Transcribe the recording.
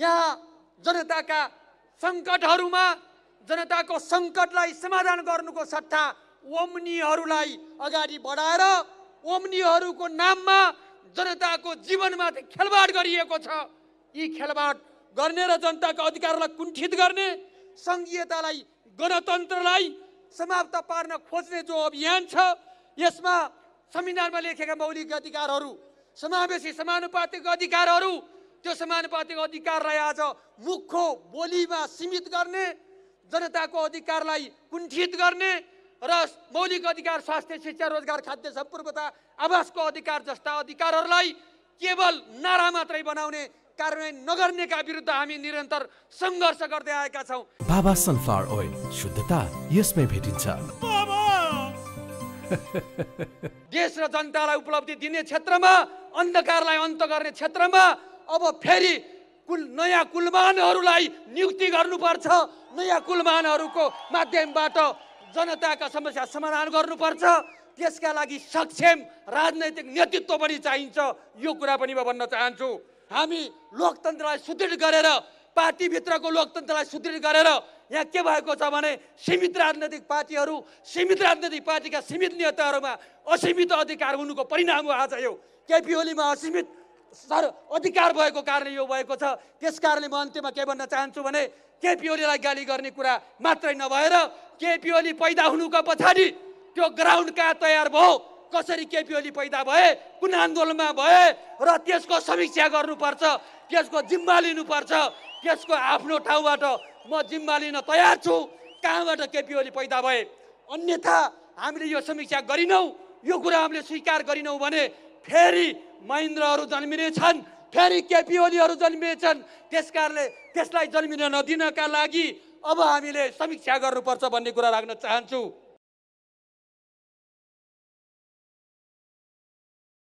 यहाँ जनताका सङ्कटहरूमा जनताको सङ्कटलाई समाधान गर्नुको सट्टा ओम्नीहरूलाई अगाडि बढाएर ओम्नीहरूको नाममा जनताको जीवनमा खेलबाड गरिएको छ यी खेलबाड गर्ने र जनताको अधिकारलाई कुण्ठित गर्ने सङ्घीयतालाई गणतन्त्रलाई समाप्त पार्न खोज्ने जो अभियान छ यसमा संविधानमा लेखेका मौलिक अधिकारहरू समावेशी समानुपातिक अधिकारहरू त्यो समानुपातिक अधिकारलाई आज मुखको बोलीमा सीमित गर्ने जनताको अधिकारलाई कुण्ठित गर्ने र मौलिक अधिकार स्वास्थ्य शिक्षा रोजगार खाद्य सम्पूर्णता आवासको अधिकार जस्ता अधिकारहरूलाई केवल नारा मात्रै बनाउने कार्यान्वयन नगर्नेका विरुद्ध हामी निरन्तर सङ्घर्ष गर्दै आएका छौँ बाबा सनफ्लावर ओइल शुद्धता यसमै भेटिन्छ देश र जनतालाई उपलब्धि दिने क्षेत्रमा अन्धकारलाई अन्त गर्ने क्षेत्रमा अब फेरि कुल नयाँ कुलमानहरूलाई नियुक्ति गर्नुपर्छ नयाँ कुलमानहरूको माध्यमबाट जनताका समस्या समाधान गर्नुपर्छ त्यसका लागि सक्षम राजनैतिक नेतृत्व पनि चाहिन्छ यो कुरा पनि म भन्न चाहन्छु हामी लोकतन्त्रलाई सुदृढ गरेर पार्टीभित्रको लोकतन्त्रलाई सुदृढ गरेर यहाँ के भएको छ भने सीमित राजनैतिक पार्टीहरू सीमित राजनैतिक पार्टीका सीमित नेताहरूमा असीमित अधिकार हुनुको परिणाम हो आज यो केपी ओलीमा असीमित सर अधिकार भएको कारणले यो भएको छ त्यस कारणले म अन्त्यमा के भन्न चाहन्छु भने केपी ओलीलाई गाली गर्ने कुरा मात्रै नभएर केपी ओली पैदा हुनुको पछाडि त्यो ग्राउन्ड कहाँ तयार भयो कसरी केपी ओली पैदा भए कुन आन्दोलनमा भए र त्यसको समीक्षा गर्नुपर्छ त्यसको जिम्मा लिनुपर्छ त्यसको आफ्नो ठाउँबाट म जिम्मा लिन तयार छु कहाँबाट केपी ओली पैदा भए अन्यथा हामीले यो समीक्षा गरिनौँ यो कुरा हामीले स्वीकार गरिनौँ भने फेरि महेन्द्रहरू जन्मिनेछन् फेरि केपिओलीहरू जन्मिनेछन् त्यस कारणले त्यसलाई जन्मिन नदिनका लागि अब हामीले समीक्षा गर्नुपर्छ भन्ने कुरा राख्न चाहन्छु